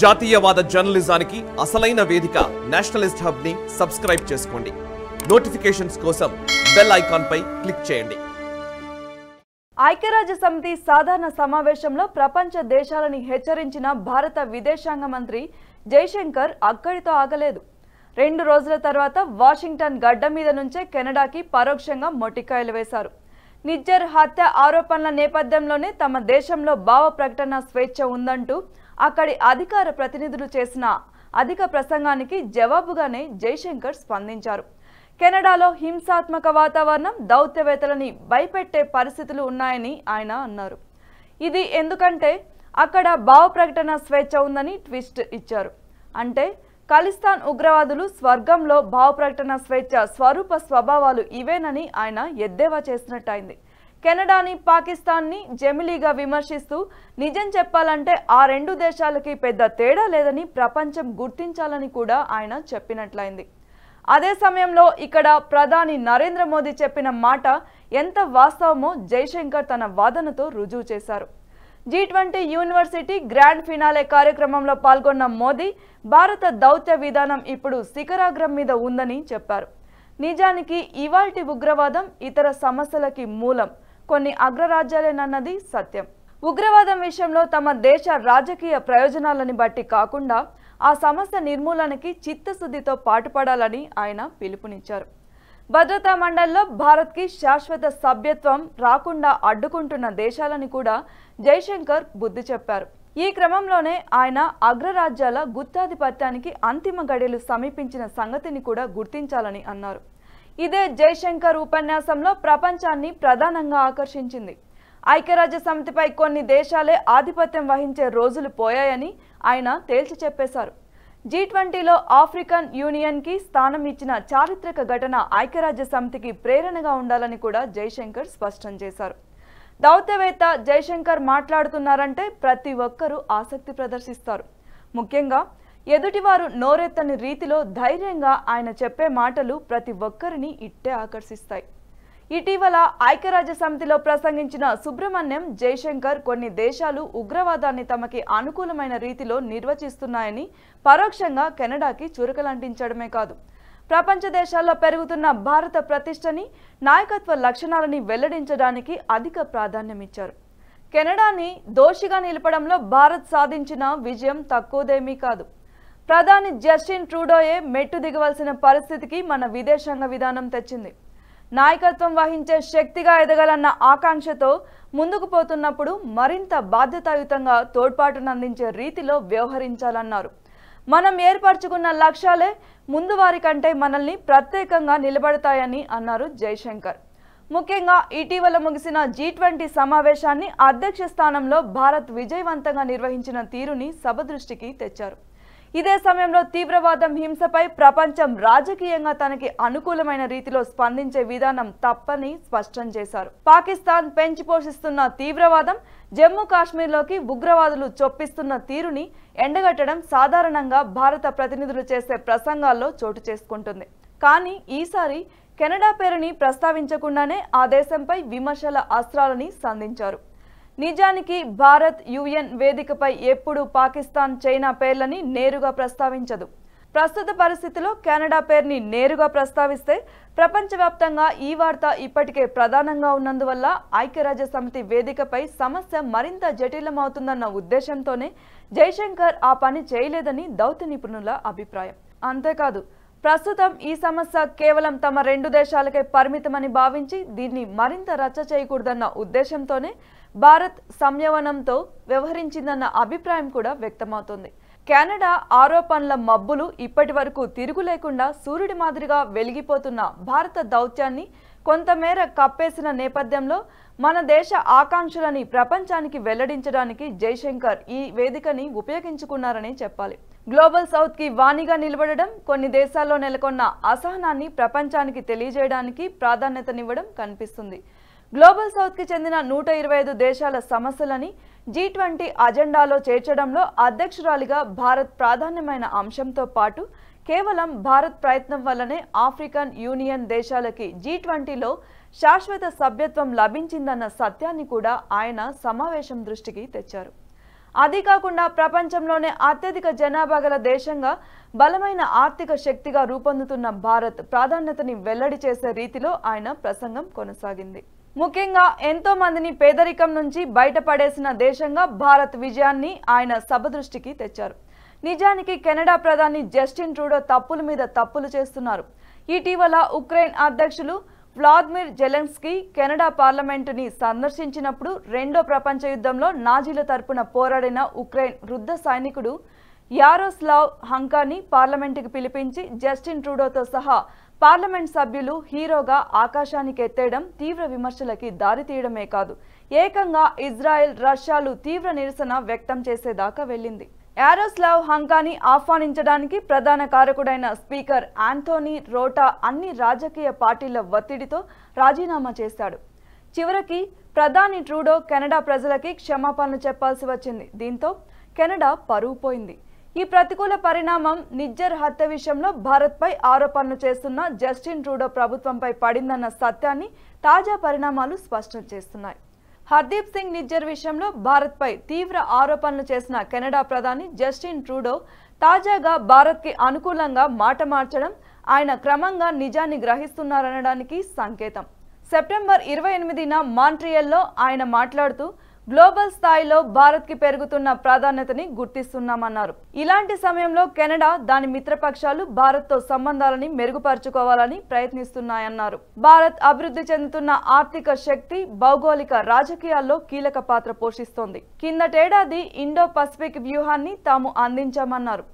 జాతీయవాద జర్నలిజానికి అసలైన వేదిక నేషనలిస్ట్ హబ్ ని సబ్స్క్రైబ్ చేసుకోండి నోటిఫికేషన్స్ కోసం బెల్ ఐకాన్ పై క్లిక్ చేయండి ఐక్యరాజ్య సమితి సాధారణ సమావేశంలో ప్రపంచ దేశాలని హెచ్చరించిన భారత విదేశాంగ మంత్రి జైశంకర్ అక్కడితో ఆగలేదు రెండు రోజుల తర్వాత వాషింగ్టన్ గడ్డ మీద నుంచే కెనడాకి పరోక్షంగా మొటికాయలు వేశారు నిజ్జర్ హత్య ఆరోపణల నేపథ్యంలోనే తమ దేశంలో భావ ప్రకటన స్వేచ్ఛ ఉందంటూ అక్కడి అధికార ప్రతినిధులు చేసిన అధిక ప్రసంగానికి జవాబుగానే జైశంకర్ స్పందించారు కెనడాలో హింసాత్మక వాతావరణం దౌత్యవేత్తలని భయపెట్టే పరిస్థితులు ఉన్నాయని ఆయన అన్నారు ఇది ఎందుకంటే అక్కడ భావ ప్రకటన స్వేచ్ఛ ఉందని ట్విస్ట్ ఇచ్చారు అంటే ఖలిస్తాన్ ఉగ్రవాదులు స్వర్గంలో భావ ప్రకటన స్వేచ్ఛ స్వరూప స్వభావాలు ఇవేనని ఆయన ఎద్దేవా చేసినట్టయింది కెనడాని పాకిస్తాన్ని జమిలీగా విమర్శిస్తూ నిజం చెప్పాలంటే ఆ రెండు దేశాలకి పెద్ద తేడా లేదని ప్రపంచం గుర్తించాలని కూడా ఆయన చెప్పినట్లయింది అదే సమయంలో ఇక్కడ ప్రధాని నరేంద్ర మోదీ చెప్పిన మాట ఎంత వాస్తవమో జైశంకర్ తన వాదనతో రుజువు చేశారు G twenty university grand finale కార్యక్రమంలో పాల్గొన్న మోదీ భారత దౌత్య విధానం ఇప్పుడు శిఖరాగ్రం మీద ఉందని చెప్పారు నిజానికి ఇవాల్టి ఉగ్రవాదం ఇతర సమస్యలకి మూలం కొన్ని అగ్రరాజ్యాలేనన్నది సత్యం ఉగ్రవాదం విషయంలో తమ దేశ రాజకీయ ప్రయోజనాలని బట్టి కాకుండా ఆ సమస్య నిర్మూలనకి చిత్తశుద్ధితో పాటుపడాలని ఆయన పిలుపునిచ్చారు భద్రతా మండలిలో భారత్కి శాశ్వత సభ్యత్వం రాకుండా అడ్డుకుంటున్న దేశాలని కూడా జైశంకర్ బుద్ధి చెప్పారు ఈ క్రమంలోనే ఆయన అగ్రరాజ్యాల గుత్తాధిపత్యానికి అంతిమ గడియలు సమీపించిన సంగతిని కూడా గుర్తించాలని అన్నారు ఇదే జయశంకర్ ఉపన్యాసంలో ప్రపంచాన్ని ప్రధానంగా ఆకర్షించింది ఐక్యరాజ్య సమితిపై కొన్ని దేశాలే ఆధిపత్యం వహించే రోజులు పోయాయని ఆయన తేల్చి చెప్పేశారు జీ ట్వంటీలో ఆఫ్రికన్ యూనియన్కి స్థానం ఇచ్చిన చారిత్రక ఘటన ఐక్యరాజ్య సమితికి ప్రేరణగా ఉండాలని కూడా జైశంకర్ స్పష్టం చేశారు దౌత్యవేత్త జైశంకర్ మాట్లాడుతున్నారంటే ప్రతి ఒక్కరూ ఆసక్తి ప్రదర్శిస్తారు ముఖ్యంగా ఎదుటివారు నోరెత్తని రీతిలో ధైర్యంగా ఆయన చెప్పే మాటలు ప్రతి ఒక్కరిని ఇట్టే ఆకర్షిస్తాయి ఇటీవల ఐక్యరాజ్య సమితిలో ప్రసంగించిన సుబ్రహ్మణ్యం జయశంకర్ కొన్ని దేశాలు ఉగ్రవాదాన్ని తమకి అనుకూలమైన రీతిలో నిర్వచిస్తున్నాయని పరోక్షంగా కెనడాకి చురకలంటించడమే కాదు ప్రపంచ దేశాల్లో పెరుగుతున్న భారత ప్రతిష్టని నాయకత్వ లక్షణాలని వెల్లడించడానికి అధిక ప్రాధాన్యమిచ్చారు కెనడాని దోషిగా నిలపడంలో భారత్ సాధించిన విజయం తక్కువదేమీ కాదు ప్రధాని జస్టిన్ ట్రూడోయే మెట్టు దిగవలసిన పరిస్థితికి మన విదేశాంగ విధానం తెచ్చింది నాయకత్వం వహించే శక్తిగా ఎదగలన్న ఆకాంక్షతో ముందుకు పోతున్నప్పుడు మరింత బాధ్యతాయుతంగా తోడ్పాటును అందించే రీతిలో వ్యవహరించాలన్నారు మనం ఏర్పరచుకున్న లక్ష్యాలే ముందు వారి కంటే మనల్ని ప్రత్యేకంగా నిలబడతాయని అన్నారు జయశంకర్ ముఖ్యంగా ఇటీవల ముగిసిన జీ ట్వంటీ సమావేశాన్ని అధ్యక్ష స్థానంలో భారత్ విజయవంతంగా నిర్వహించిన తీరుని సభ దృష్టికి తెచ్చారు ఇదే సమయంలో తీవ్రవాదం హింసపై ప్రపంచం రాజకీయంగా తనకి అనుకూలమైన రీతిలో స్పందించే విధానం తప్పని స్పష్టం చేశారు పాకిస్తాన్ పెంచి పోషిస్తున్న తీవ్రవాదం జమ్మూ కాశ్మీర్లోకి ఉగ్రవాదులు చొప్పిస్తున్న తీరుని ఎండగట్టడం సాధారణంగా భారత ప్రతినిధులు చేసే ప్రసంగాల్లో చోటు చేసుకుంటుంది కానీ ఈసారి కెనడా పేరుని ప్రస్తావించకుండానే ఆ దేశంపై విమర్శల అస్త్రాలని సంధించారు నిజానికి భారత్ యుఎన్ వేదికపై ఎప్పుడూ పాకిస్తాన్ చైనా పేర్లని నేరుగా ప్రస్తావించదు ప్రస్తుత పరిస్థితిలో కెనడా పేరుని నేరుగా ప్రస్తావిస్తే ప్రపంచవ్యాప్తంగా ఈ వార్త ఇప్పటికే ప్రధానంగా ఉన్నందువల్ల ఐక్యరాజ్య సమితి వేదికపై సమస్య మరింత జటిలమవుతుందన్న ఉద్దేశంతోనే జైశంకర్ ఆ పని చేయలేదని దౌత్య నిపుణుల అభిప్రాయం అంతేకాదు ప్రస్తుతం ఈ సమస్య కేవలం తమ రెండు దేశాలకే పరిమితమని భావించి దీన్ని మరింత రచ్చ చేయకూడదన్న ఉద్దేశంతోనే భారత్ సంయమనంతో వ్యవహరించిందన్న అభిప్రాయం కూడా వ్యక్తమవుతోంది కెనడా ఆరోపణల మబ్బులు ఇప్పటి వరకు తిరుగులేకుండా సూర్యుడి మాదిరిగా వెలిగిపోతున్న భారత దౌత్యాన్ని కొంతమేర కప్పేసిన నేపథ్యంలో మన దేశ ఆకాంక్షలని ప్రపంచానికి వెల్లడించడానికి జైశంకర్ ఈ వేదికని ఉపయోగించుకున్నారని చెప్పాలి గ్లోబల్ సౌత్కి వాణిగా నిలబడడం కొన్ని దేశాల్లో నెలకొన్న అసహనాన్ని ప్రపంచానికి తెలియజేయడానికి ప్రాధాన్యతనివ్వడం కనిపిస్తుంది గ్లోబల్ సౌత్కి చెందిన నూట ఇరవై ఐదు దేశాల సమస్యలని జీ ట్వంటీ అజెండాలో చేర్చడంలో అధ్యక్షురాలిగా భారత్ ప్రాధాన్యమైన అంశంతో పాటు కేవలం భారత్ ప్రయత్నం వల్లనే ఆఫ్రికన్ యూనియన్ దేశాలకి జీ ట్వంటీలో శాశ్వత సభ్యత్వం లభించిందన్న సత్యాన్ని కూడా ఆయన సమావేశం దృష్టికి తెచ్చారు అది కాకుండా ప్రపంచంలోనే అత్యధిక జనాభా గల దేశంగా బలమైన ఆర్థిక శక్తిగా రూపొందుతున్న భారత్ ప్రాధాన్యతని వెల్లడి చేసే రీతిలో ఆయన ప్రసంగం కొనసాగింది ముఖ్యంగా ఎంతో మందిని పేదరికం నుంచి బయటపడేసిన దేశంగా భారత్ విజయాన్ని ఆయన సభ దృష్టికి తెచ్చారు నిజానికి కెనడా ప్రధాని జస్టిన్ ట్రూడో తప్పుల మీద తప్పులు చేస్తున్నారు ఇటీవల ఉక్రెయిన్ అధ్యక్షులు వ్లాద్మిర్ జెలెన్స్కీ కెనడా పార్లమెంటుని సందర్శించినప్పుడు రెండో ప్రపంచ యుద్ధంలో నాజీల తరపున పోరాడిన ఉక్రెయిన్ వృద్ధ సైనికుడు యారోస్లావ్ హంకాని పార్లమెంటుకి పిలిపించి జస్టిన్ ట్రూడోతో సహా పార్లమెంట్ సభ్యులు హీరోగా ఆకాశానికి ఎత్తేయడం తీవ్ర విమర్శలకి దారితీయడమే కాదు ఏకంగా ఇజ్రాయెల్ రష్యాలు తీవ్ర నిరసన వ్యక్తం చేసేదాకా వెళ్ళింది యారోస్లావ్ హంకాని ఆహ్వానించడానికి ప్రధాన కారకుడైన స్పీకర్ యాంథోనీ రోటా అన్ని రాజకీయ పార్టీల ఒత్తిడితో రాజీనామా చేశాడు చివరికి ప్రధాని ట్రూడో కెనడా ప్రజలకి క్షమాపణలు చెప్పాల్సి వచ్చింది దీంతో కెనడా పరువు పోయింది ఈ ప్రతికూల పరిణామం నిజ్జర్ హత్య విషయంలో భారత్పై ఆరోపణలు చేస్తున్న జస్టిన్ ట్రూడో ప్రభుత్వంపై పడిందన్న సత్యాన్ని తాజా పరిణామాలు స్పష్టం చేస్తున్నాయి హర్దీప్ సింగ్ నిజ్జర్ విషయంలో భారత్పై తీవ్ర ఆరోపణలు చేసిన కెనడా ప్రధాని జస్టిన్ ట్రూడో తాజాగా భారత్కి అనుకూలంగా మాట మార్చడం ఆయన క్రమంగా నిజాన్ని గ్రహిస్తున్నారనడానికి సంకేతం సెప్టెంబర్ ఇరవై ఎనిమిదిన మాంట్రియల్లో ఆయన మాట్లాడుతూ గ్లోబల్ స్థాయిలో భారత్కి పెరుగుతున్న ప్రాధాన్యతని గుర్తిస్తున్నామన్నారు ఇలాంటి సమయంలో కెనడా దాని మిత్రపక్షాలు భారత్తో సంబంధాలని మెరుగుపరుచుకోవాలని ప్రయత్నిస్తున్నాయన్నారు భారత్ అభివృద్ధి చెందుతున్న ఆర్థిక శక్తి భౌగోళిక రాజకీయాల్లో కీలక పాత్ర పోషిస్తోంది కిందటేడాది ఇండో పసిఫిక్ వ్యూహాన్ని తాము అందించామన్నారు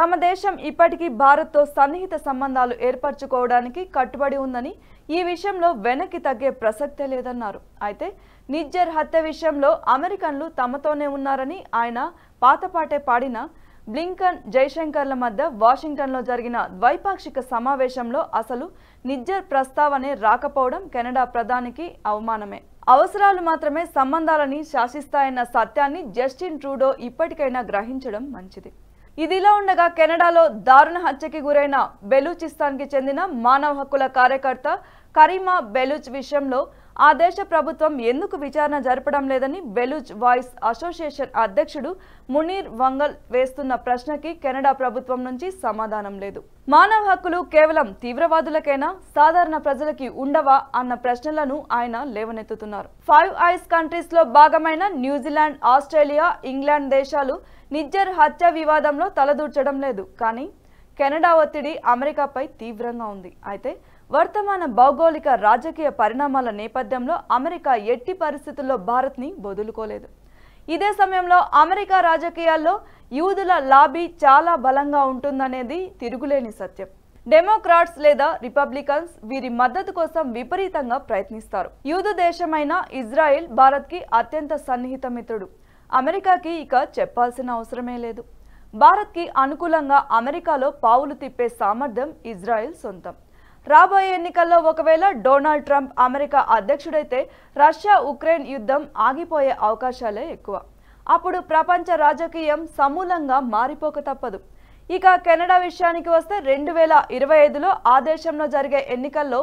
తమ దేశం ఇప్పటికీ భారత్తో సన్నిహిత సంబంధాలు ఏర్పరచుకోవడానికి కట్టుబడి ఉందని ఈ విషయంలో వెనక్కి తగ్గే ప్రసక్తే లేదన్నారు అయితే నిజ్జర్ హత్య విషయంలో అమెరికన్లు తమతోనే ఉన్నారని ఆయన పాతపాటే పాడిన బ్లింకన్ జైశంకర్ల మధ్య వాషింగ్టన్లో జరిగిన ద్వైపాక్షిక సమావేశంలో అసలు నిజ్జర్ ప్రస్తావనే రాకపోవడం కెనడా ప్రధానికి అవమానమే అవసరాలు మాత్రమే సంబంధాలని శాసిస్తాయన్న సత్యాన్ని జస్టిన్ ట్రూడో ఇప్పటికైనా గ్రహించడం మంచిది ఇదిలా ఉండగా కెనడాలో దారుణ హత్యకి గురైన బెలూచిస్తాన్కి చెందిన మానవ హక్కుల కార్యకర్త కరీమా బెలూచ్ విషయంలో ఆ దేశ ప్రభుత్వం ఎందుకు విచారణ జరపడం లేదని బెలూచ్ వాయిస్ అసోసియేషన్ అధ్యక్షుడు మునీర్ వంగల్ వేస్తున్న ప్రశ్నకి కెనడా ప్రభుత్వం నుంచి సమాధానం లేదు మానవ హక్కులు కేవలం తీవ్రవాదులకైనా సాధారణ ప్రజలకి ఉండవా అన్న ప్రశ్నలను ఆయన లేవనెత్తుతున్నారు ఫైవ్ ఐస్ కంట్రీస్ లో భాగమైన న్యూజిలాండ్ ఆస్ట్రేలియా ఇంగ్లాండ్ దేశాలు నిజ్జర్ హత్య వివాదంలో తలదూర్చడం లేదు కానీ కెనడా ఒత్తిడి అమెరికాపై తీవ్రంగా ఉంది అయితే వర్తమాన భౌగోళిక రాజకీయ పరిణామాల నేపథ్యంలో అమెరికా ఎట్టి పరిస్థితుల్లో భారత్ని వదులుకోలేదు ఇదే సమయంలో అమెరికా రాజకీయాల్లో యూదుల లాబీ చాలా బలంగా ఉంటుందనేది తిరుగులేని సత్యం డెమోక్రాట్స్ లేదా రిపబ్లికన్స్ వీరి మద్దతు కోసం విపరీతంగా ప్రయత్నిస్తారు యూదు దేశమైన ఇజ్రాయిల్ భారత్కి అత్యంత సన్నిహిత మిత్రుడు అమెరికాకి ఇక చెప్పాల్సిన అవసరమే లేదు భారత్కి అనుకూలంగా అమెరికాలో పావులు తిప్పే సామర్థ్యం ఇజ్రాయిల్ సొంతం రాబోయే ఎన్నికల్లో ఒకవేళ డొనాల్డ్ ట్రంప్ అమెరికా అధ్యక్షుడైతే రష్యా ఉక్రెయిన్ యుద్ధం ఆగిపోయే అవకాశాలే ఎక్కువ అప్పుడు ప్రపంచ రాజకీయం సమూలంగా మారిపోక తప్పదు ఇక కెనడా విషయానికి వస్తే రెండు వేల ఇరవై ఐదులో ఆ దేశంలో జరిగే ఎన్నికల్లో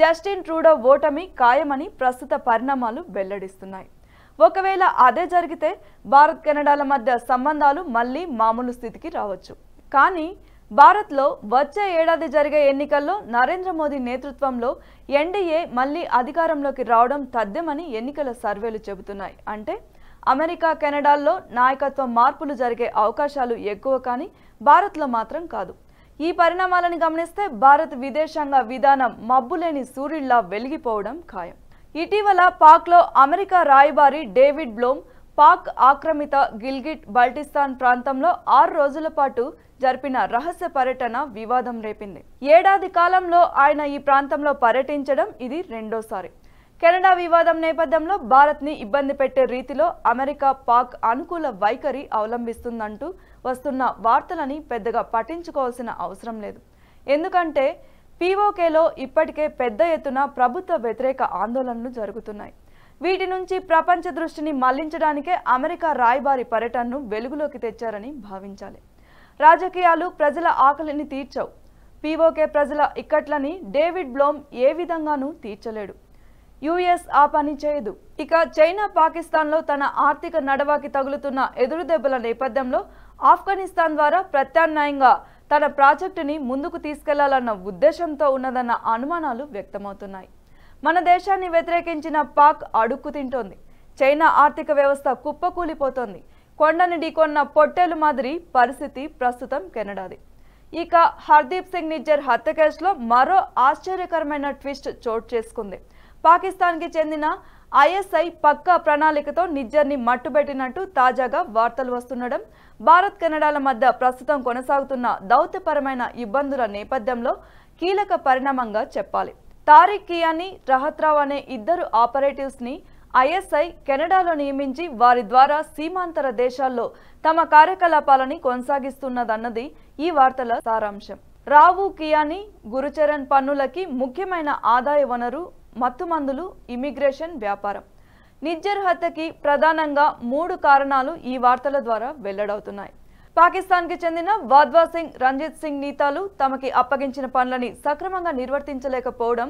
జస్టిన్ ట్రూడో ఓటమి ఖాయమని ప్రస్తుత పరిణామాలు వెల్లడిస్తున్నాయి ఒకవేళ అదే జరిగితే భారత్ కెనడాల మధ్య సంబంధాలు మళ్ళీ మామూలు స్థితికి రావచ్చు కానీ భారత్లో వచ్చే ఏడాది జరిగే ఎన్నికల్లో నరేంద్ర మోదీ నేతృత్వంలో ఎన్డీఏ మళ్లీ అధికారంలోకి రావడం తథ్యమని ఎన్నికల సర్వేలు చెబుతున్నాయి అంటే అమెరికా కెనడాల్లో నాయకత్వ మార్పులు జరిగే అవకాశాలు ఎక్కువ కానీ భారత్లో మాత్రం కాదు ఈ పరిణామాలను గమనిస్తే భారత్ విదేశాంగ విధానం మబ్బులేని సూర్యుల్లా వెలిగిపోవడం ఖాయం ఇటీవల పాక్లో అమెరికా రాయబారి డేవిడ్ బ్లోమ్ పాక్ ఆక్రమిత గిల్గిట్ బల్టిస్తాన్ ప్రాంతంలో ఆరు రోజుల పాటు జరిపిన రహస్య పర్యటన వివాదం రేపింది ఏడాది కాలంలో ఆయన ఈ ప్రాంతంలో పర్యటించడం ఇది రెండోసారి కెనడా వివాదం నేపథ్యంలో భారత్ని ఇబ్బంది పెట్టే రీతిలో అమెరికా పాక్ అనుకూల వైఖరి అవలంబిస్తుందంటూ వస్తున్న వార్తలని పెద్దగా పట్టించుకోవాల్సిన అవసరం లేదు ఎందుకంటే పీఓకేలో ఇప్పటికే పెద్ద ఎత్తున ప్రభుత్వ వ్యతిరేక ఆందోళనలు జరుగుతున్నాయి వీటి నుంచి ప్రపంచ దృష్టిని మళ్లించడానికే అమెరికా రాయబారి పర్యటనను వెలుగులోకి తెచ్చారని భావించాలి రాజకీయాలు ప్రజల ఆకలిని తీర్చవు పీఓకే ప్రజల ఇక్కట్లని డేవిడ్ బ్లోమ్ ఏ విధంగానూ తీర్చలేడు యుఎస్ ఆ పని చేయదు ఇక చైనా పాకిస్తాన్లో తన ఆర్థిక నడవాకి తగులుతున్న ఎదురుదెబ్బల నేపథ్యంలో ఆఫ్ఘనిస్తాన్ ద్వారా ప్రత్యామ్నాయంగా తన ప్రాజెక్టుని ముందుకు తీసుకెళ్లాలన్న ఉద్దేశంతో ఉన్నదన్న అనుమానాలు వ్యక్తమవుతున్నాయి మన దేశాన్ని వ్యతిరేకించిన పాక్ అడుక్కు తింటోంది చైనా ఆర్థిక వ్యవస్థ కుప్పకూలిపోతోంది కొండని ఢీకొన్న పొట్టేలు మాదిరి పరిస్థితి ప్రస్తుతం కెనడాది ఇక హర్దీప్ సింగ్ నిజ్జర్ హత్య కేసులో మరో ఆశ్చర్యకరమైన ట్విస్ట్ చోటు చేసుకుంది పాకిస్తాన్కి చెందిన ఐఎస్ఐ పక్కా ప్రణాళికతో నిజ్జర్ని మట్టుబెట్టినట్టు తాజాగా వార్తలు వస్తుండడం భారత్ కెనడాల మధ్య ప్రస్తుతం కొనసాగుతున్న దౌత్యపరమైన ఇబ్బందుల నేపథ్యంలో కీలక పరిణామంగా చెప్పాలి తారిక్ కియాని రహత్రావ్ అనే ఇద్దరు ఆపరేటివ్స్ని ఐఎస్ఐ కెనడాలో నియమించి వారి ద్వారా సీమాంతర దేశాల్లో తమ కార్యకలాపాలని కొనసాగిస్తున్నదన్నది ఈ వార్తల సారాంశం రావు కియాని గురుచరణ్ పన్నులకి ముఖ్యమైన ఆదాయ వనరు మత్తుమందులు ఇమిగ్రేషన్ వ్యాపారం నిజ్జర్ హత్యకి ప్రధానంగా మూడు కారణాలు ఈ వార్తల ద్వారా వెల్లడవుతున్నాయి పాకిస్తాన్కి చెందిన వాద్వా సింగ్ రంజిత్ సింగ్ నేతాలు తమకి అప్పగించిన పనులని సక్రమంగా నిర్వర్తించలేకపోవడం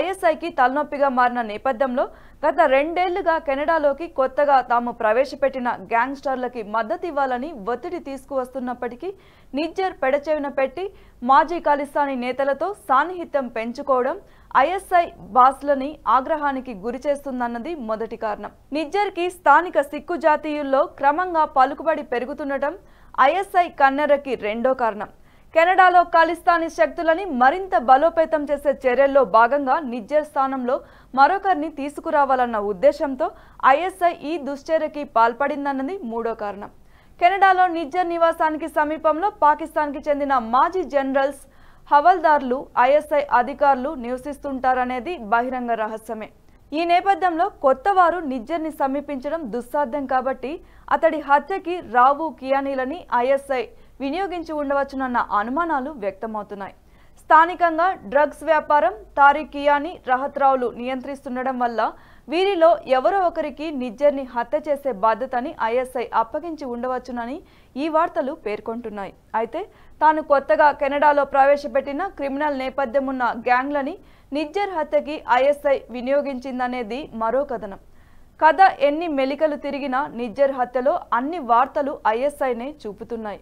ఐఎస్ఐకి తలనొప్పిగా మారిన నేపథ్యంలో గత రెండేళ్లుగా కెనడాలోకి కొత్తగా తాము ప్రవేశపెట్టిన గ్యాంగ్స్టర్లకి మద్దతు ఇవ్వాలని ఒత్తిడి తీసుకువస్తున్నప్పటికీ నిజ్జర్ పెడచెవిన పెట్టి మాజీ ఖాళిస్తానీ నేతలతో సాన్నిహిత్యం పెంచుకోవడం ఐఎస్ఐ బాస్లని ఆగ్రహానికి గురి చేస్తుందన్నది మొదటి కారణం నిజ్జర్కి స్థానిక సిక్కు జాతీయుల్లో క్రమంగా పలుకుబడి పెరుగుతుండటం ఐఎస్ఐ కన్నెరకి రెండో కారణం కెనడాలో ఖాళిస్తానీ శక్తులని మరింత బలోపేతం చేసే చర్యల్లో భాగంగా నిజ్జర్ స్థానంలో మరొకరిని తీసుకురావాలన్న ఉద్దేశంతో ఐఎస్ఐ ఈ దుశ్చర్యకి పాల్పడిందన్నది మూడో కారణం కెనడాలో నిజ్జర్ నివాసానికి సమీపంలో పాకిస్తాన్కి చెందిన మాజీ జనరల్స్ హవల్దార్లు ఐఎస్ఐ అధికారులు నివసిస్తుంటారనేది బహిరంగ రహస్యమే ఈ నేపథ్యంలో కొత్తవారు నిజ్జర్ని సమీపించడం దుస్సాధ్యం కాబట్టి అతడి హత్యకి రావు కియానీలని ఐఎస్ఐ వినియోగించి ఉండవచ్చునన్న అనుమానాలు వ్యక్తమవుతున్నాయి స్థానికంగా డ్రగ్స్ వ్యాపారం తారికియాని రహత్రావులు నియంత్రిస్తుండడం వల్ల వీరిలో ఎవరో ఒకరికి నిజ్జర్ని హత్య చేసే బాధ్యతని ఐఎస్ఐ అప్పగించి ఉండవచ్చునని ఈ వార్తలు పేర్కొంటున్నాయి అయితే తాను కొత్తగా కెనడాలో ప్రవేశపెట్టిన క్రిమినల్ నేపథ్యం ఉన్న గ్యాంగ్లని నిజ్జర్ హత్యకి ఐఎస్ఐ వినియోగించిందనేది మరో కథనం కథ ఎన్ని మెలికలు తిరిగినా నిజ్జర్ హత్యలో అన్ని వార్తలు ఐఎస్ఐనే చూపుతున్నాయి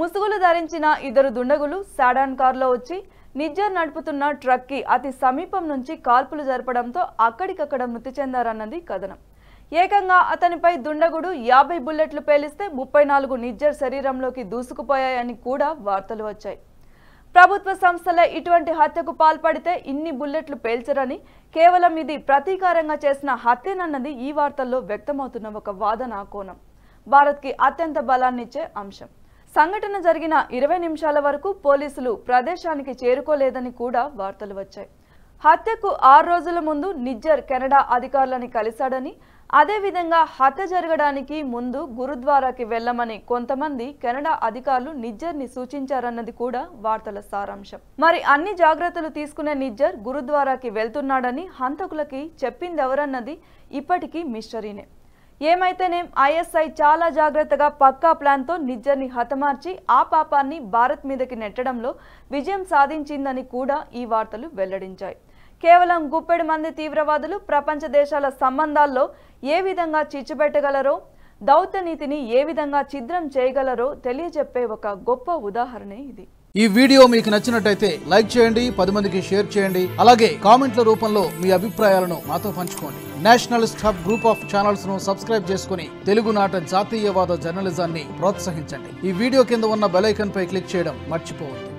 ముసుగులు ధరించిన ఇద్దరు దుండగులు సాడాన్ కారులో వచ్చి నిజ్జర్ నడుపుతున్న ట్రక్కి అతి సమీపం నుంచి కాల్పులు జరపడంతో అక్కడికక్కడ మృతి చెందారన్నది కథనం ఏకంగా అతనిపై దుండగుడు యాభై బుల్లెట్లు పేలిస్తే ముప్పై నాలుగు నిజ్జర్ శరీరంలోకి దూసుకుపోయాయని కూడా వార్తలు వచ్చాయి ప్రభుత్వ సంస్థలే ఇటువంటి హత్యకు పాల్పడితే ఇన్ని బుల్లెట్లు పేల్చరని కేవలం ఇది ప్రతీకారంగా చేసిన హత్యనన్నది ఈ వార్తల్లో వ్యక్తమవుతున్న ఒక వాదన కోణం భారత్కి అత్యంత బలాన్నిచ్చే అంశం సంఘటన జరిగిన ఇరవై నిమిషాల వరకు పోలీసులు ప్రదేశానికి చేరుకోలేదని కూడా వార్తలు వచ్చాయి హత్యకు ఆరు రోజుల ముందు నిజ్జర్ కెనడా అధికారులని కలిశాడని అదేవిధంగా హత జరగడానికి ముందు గురుద్వారాకి వెళ్లమని కొంతమంది కెనడా అధికారులు నిజ్జర్ని సూచించారన్నది కూడా వార్తల సారాంశం మరి అన్ని జాగ్రత్తలు తీసుకునే నిజ్జర్ గురుద్వారాకి వెళ్తున్నాడని హంతకులకి చెప్పిందెవరన్నది ఇప్పటికీ మిస్టరీనే ఏమైతేనేం ఐఎస్ఐ చాలా జాగ్రత్తగా పక్కా ప్లాన్తో నిజ్జర్ని హతమార్చి ఆ పాపాన్ని భారత్ మీదకి నెట్టడంలో విజయం సాధించిందని కూడా ఈ వార్తలు వెల్లడించాయి కేవలం గుప్పెడు మంది తీవ్రవాదులు ప్రపంచ దేశాల సంబంధాల్లో ఏ విధంగా చిచ్చుపెట్టగలరో దౌత్యనీతిని ఏ విధంగా ఛిద్రం చేయగలరో తెలియజెప్పే ఒక గొప్ప ఉదాహరణ ఇది ఈ వీడియో మీకు నచ్చినట్టయితే లైక్ చేయండి పది మందికి షేర్ చేయండి అలాగే కామెంట్ల రూపంలో మీ అభిప్రాయాలను మాతో పంచుకోండి national stop group of channels ను సబ్స్క్రైబ్ చేసుకుని తెలుగునాట జాతీయవాద జర్నలిజాన్ని ప్రోత్సహించండి ఈ వీడియో కింద ఉన్న బెలైకన్ పై క్లిక్ చేయడం మర్చిపోవద్దు